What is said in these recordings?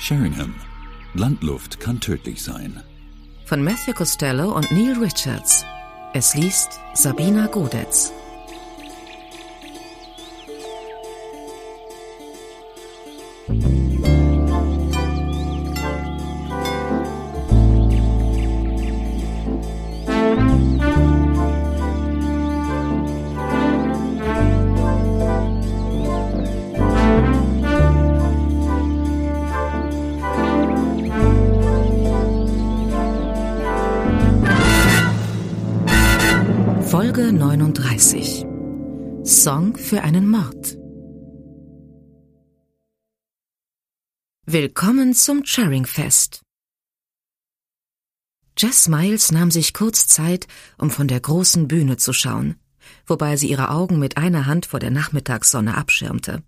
Sheringham. Landluft kann tödlich sein. Von Matthew Costello und Neil Richards. Es liest Sabina Godetz. Folge 39 Song für einen Mord Willkommen zum Charing-Fest. Jess Miles nahm sich kurz Zeit, um von der großen Bühne zu schauen, wobei sie ihre Augen mit einer Hand vor der Nachmittagssonne abschirmte.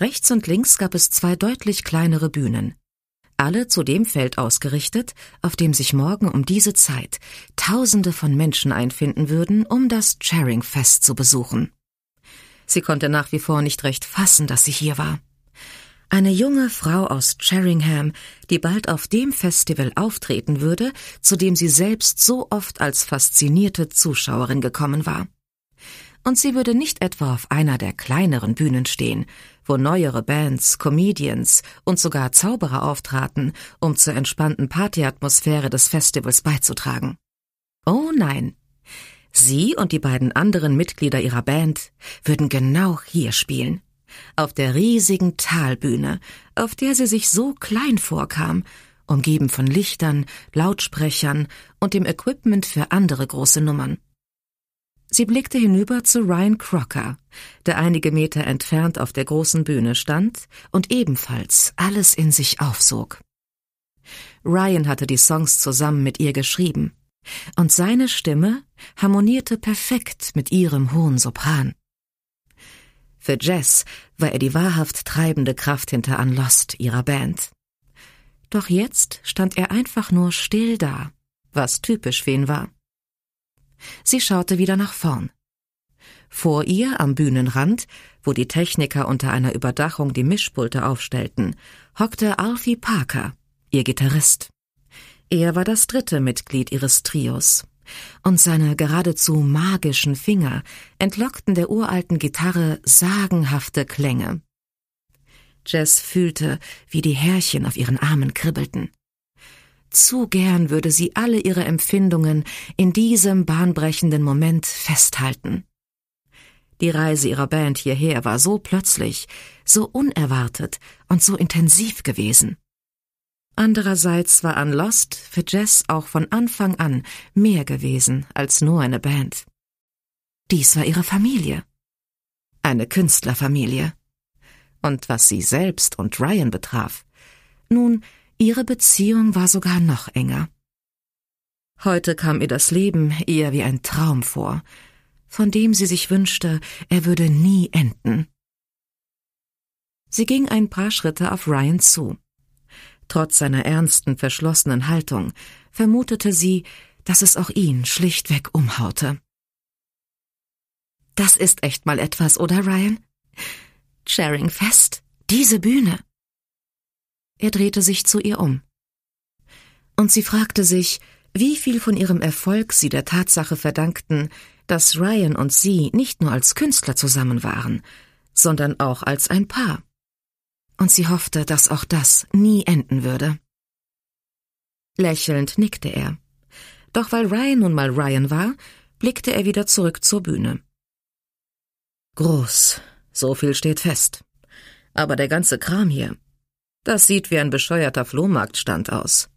Rechts und links gab es zwei deutlich kleinere Bühnen alle zu dem Feld ausgerichtet, auf dem sich morgen um diese Zeit Tausende von Menschen einfinden würden, um das Charing-Fest zu besuchen. Sie konnte nach wie vor nicht recht fassen, dass sie hier war. Eine junge Frau aus Charingham, die bald auf dem Festival auftreten würde, zu dem sie selbst so oft als faszinierte Zuschauerin gekommen war und sie würde nicht etwa auf einer der kleineren Bühnen stehen, wo neuere Bands, Comedians und sogar Zauberer auftraten, um zur entspannten Partyatmosphäre des Festivals beizutragen. Oh nein. Sie und die beiden anderen Mitglieder ihrer Band würden genau hier spielen, auf der riesigen Talbühne, auf der sie sich so klein vorkam, umgeben von Lichtern, Lautsprechern und dem Equipment für andere große Nummern. Sie blickte hinüber zu Ryan Crocker, der einige Meter entfernt auf der großen Bühne stand und ebenfalls alles in sich aufsog. Ryan hatte die Songs zusammen mit ihr geschrieben, und seine Stimme harmonierte perfekt mit ihrem hohen Sopran. Für Jess war er die wahrhaft treibende Kraft hinter Unlost, ihrer Band. Doch jetzt stand er einfach nur still da, was typisch für ihn war. Sie schaute wieder nach vorn. Vor ihr am Bühnenrand, wo die Techniker unter einer Überdachung die Mischpulte aufstellten, hockte Alfie Parker, ihr Gitarrist. Er war das dritte Mitglied ihres Trios, und seine geradezu magischen Finger entlockten der uralten Gitarre sagenhafte Klänge. Jess fühlte, wie die Härchen auf ihren Armen kribbelten. Zu gern würde sie alle ihre Empfindungen in diesem bahnbrechenden Moment festhalten. Die Reise ihrer Band hierher war so plötzlich, so unerwartet und so intensiv gewesen. Andererseits war an Lost für Jess auch von Anfang an mehr gewesen als nur eine Band. Dies war ihre Familie. Eine Künstlerfamilie. Und was sie selbst und Ryan betraf. Nun, Ihre Beziehung war sogar noch enger. Heute kam ihr das Leben eher wie ein Traum vor, von dem sie sich wünschte, er würde nie enden. Sie ging ein paar Schritte auf Ryan zu. Trotz seiner ernsten, verschlossenen Haltung vermutete sie, dass es auch ihn schlichtweg umhaute. Das ist echt mal etwas, oder Ryan? Sharing Fest, diese Bühne. Er drehte sich zu ihr um. Und sie fragte sich, wie viel von ihrem Erfolg sie der Tatsache verdankten, dass Ryan und sie nicht nur als Künstler zusammen waren, sondern auch als ein Paar. Und sie hoffte, dass auch das nie enden würde. Lächelnd nickte er. Doch weil Ryan nun mal Ryan war, blickte er wieder zurück zur Bühne. Groß, so viel steht fest. Aber der ganze Kram hier, das sieht wie ein bescheuerter Flohmarktstand aus.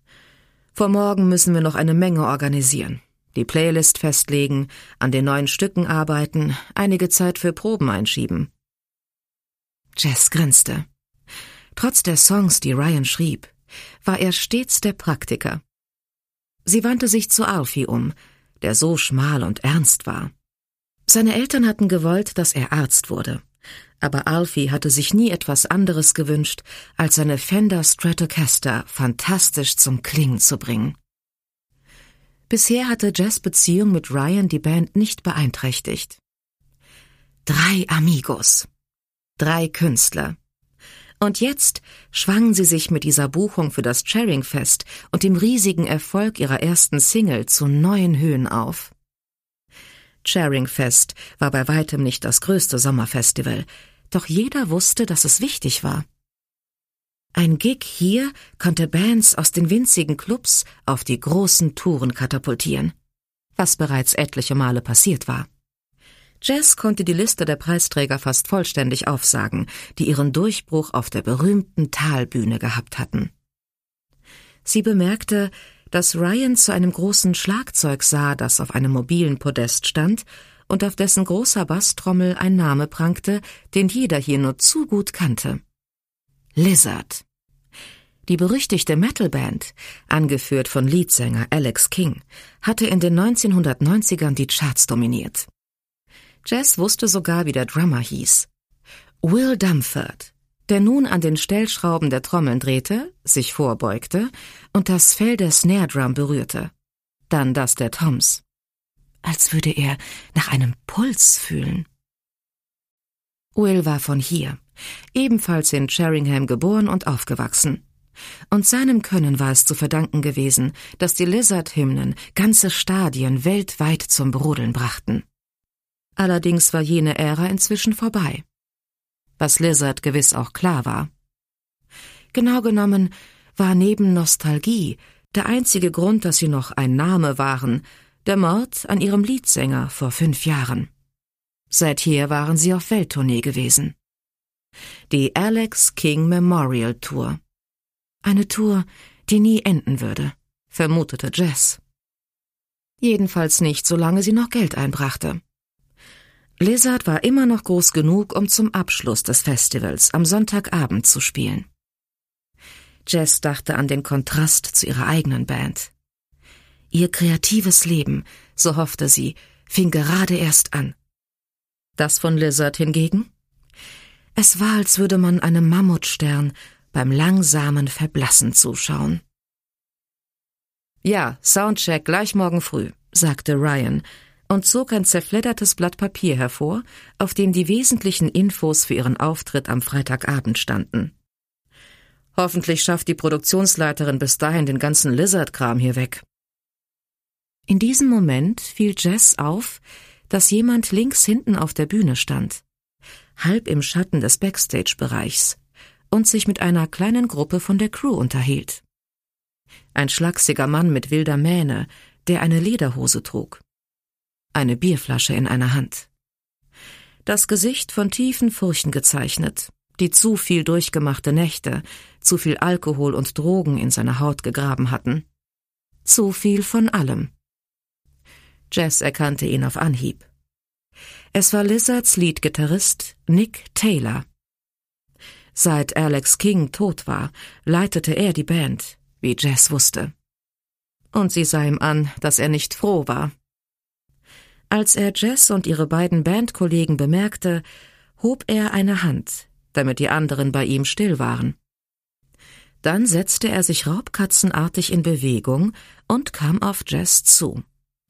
Vor morgen müssen wir noch eine Menge organisieren. Die Playlist festlegen, an den neuen Stücken arbeiten, einige Zeit für Proben einschieben. Jess grinste. Trotz der Songs, die Ryan schrieb, war er stets der Praktiker. Sie wandte sich zu Alfie um, der so schmal und ernst war. Seine Eltern hatten gewollt, dass er Arzt wurde aber Alfie hatte sich nie etwas anderes gewünscht, als seine Fender Stratocaster fantastisch zum Klingen zu bringen. Bisher hatte Jess Beziehung mit Ryan die Band nicht beeinträchtigt. Drei Amigos. Drei Künstler. Und jetzt schwangen sie sich mit dieser Buchung für das Charing Fest und dem riesigen Erfolg ihrer ersten Single zu neuen Höhen auf. Charing Fest war bei weitem nicht das größte Sommerfestival, doch jeder wusste, dass es wichtig war. Ein Gig hier konnte Bands aus den winzigen Clubs auf die großen Touren katapultieren, was bereits etliche Male passiert war. Jess konnte die Liste der Preisträger fast vollständig aufsagen, die ihren Durchbruch auf der berühmten Talbühne gehabt hatten. Sie bemerkte, dass Ryan zu einem großen Schlagzeug sah, das auf einem mobilen Podest stand und auf dessen großer Basstrommel ein Name prangte, den jeder hier nur zu gut kannte. Lizard. Die berüchtigte Metalband, angeführt von Leadsänger Alex King, hatte in den 1990ern die Charts dominiert. Jess wusste sogar, wie der Drummer hieß. Will Dumford, der nun an den Stellschrauben der Trommeln drehte, sich vorbeugte und das Fell der Snare Drum berührte. Dann das der Toms als würde er nach einem Puls fühlen. Will war von hier, ebenfalls in Sheringham geboren und aufgewachsen. Und seinem Können war es zu verdanken gewesen, dass die Lizard-Hymnen ganze Stadien weltweit zum Brodeln brachten. Allerdings war jene Ära inzwischen vorbei. Was Lizard gewiss auch klar war. Genau genommen war neben Nostalgie der einzige Grund, dass sie noch ein Name waren, der Mord an ihrem Leadsänger vor fünf Jahren. Seither waren sie auf Welttournee gewesen. Die Alex King Memorial Tour. Eine Tour, die nie enden würde, vermutete Jess. Jedenfalls nicht, solange sie noch Geld einbrachte. Lizard war immer noch groß genug, um zum Abschluss des Festivals am Sonntagabend zu spielen. Jess dachte an den Kontrast zu ihrer eigenen Band. Ihr kreatives Leben, so hoffte sie, fing gerade erst an. Das von Lizard hingegen? Es war, als würde man einem Mammutstern beim langsamen Verblassen zuschauen. Ja, Soundcheck gleich morgen früh, sagte Ryan und zog ein zerfleddertes Blatt Papier hervor, auf dem die wesentlichen Infos für ihren Auftritt am Freitagabend standen. Hoffentlich schafft die Produktionsleiterin bis dahin den ganzen Lizard-Kram hier weg. In diesem Moment fiel Jess auf, dass jemand links hinten auf der Bühne stand, halb im Schatten des Backstage-Bereichs und sich mit einer kleinen Gruppe von der Crew unterhielt. Ein schlachsiger Mann mit wilder Mähne, der eine Lederhose trug. Eine Bierflasche in einer Hand. Das Gesicht von tiefen Furchen gezeichnet, die zu viel durchgemachte Nächte, zu viel Alkohol und Drogen in seine Haut gegraben hatten. Zu viel von allem. Jess erkannte ihn auf Anhieb. Es war Lizards Leadgitarrist Nick Taylor. Seit Alex King tot war, leitete er die Band, wie Jess wusste. Und sie sah ihm an, dass er nicht froh war. Als er Jess und ihre beiden Bandkollegen bemerkte, hob er eine Hand, damit die anderen bei ihm still waren. Dann setzte er sich raubkatzenartig in Bewegung und kam auf Jess zu.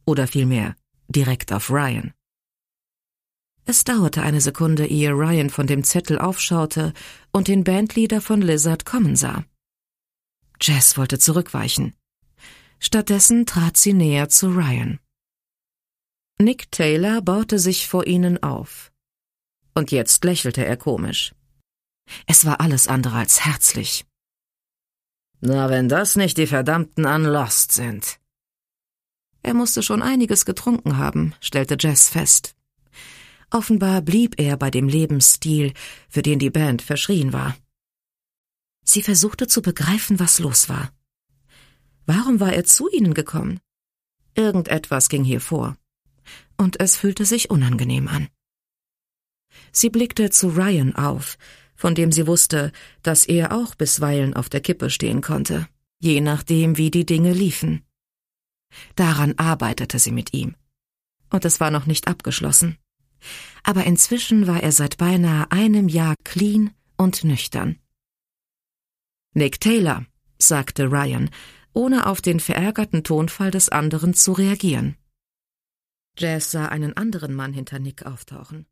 Oder vielmehr direkt auf Ryan. Es dauerte eine Sekunde, ehe Ryan von dem Zettel aufschaute und den Bandleader von Lizard kommen sah. Jess wollte zurückweichen. Stattdessen trat sie näher zu Ryan. Nick Taylor baute sich vor ihnen auf. Und jetzt lächelte er komisch. Es war alles andere als herzlich. Na, wenn das nicht die verdammten Unlost sind, er musste schon einiges getrunken haben, stellte Jess fest. Offenbar blieb er bei dem Lebensstil, für den die Band verschrien war. Sie versuchte zu begreifen, was los war. Warum war er zu ihnen gekommen? Irgendetwas ging hier vor. Und es fühlte sich unangenehm an. Sie blickte zu Ryan auf, von dem sie wusste, dass er auch bisweilen auf der Kippe stehen konnte, je nachdem, wie die Dinge liefen. Daran arbeitete sie mit ihm. Und es war noch nicht abgeschlossen. Aber inzwischen war er seit beinahe einem Jahr clean und nüchtern. Nick Taylor, sagte Ryan, ohne auf den verärgerten Tonfall des anderen zu reagieren. Jazz sah einen anderen Mann hinter Nick auftauchen.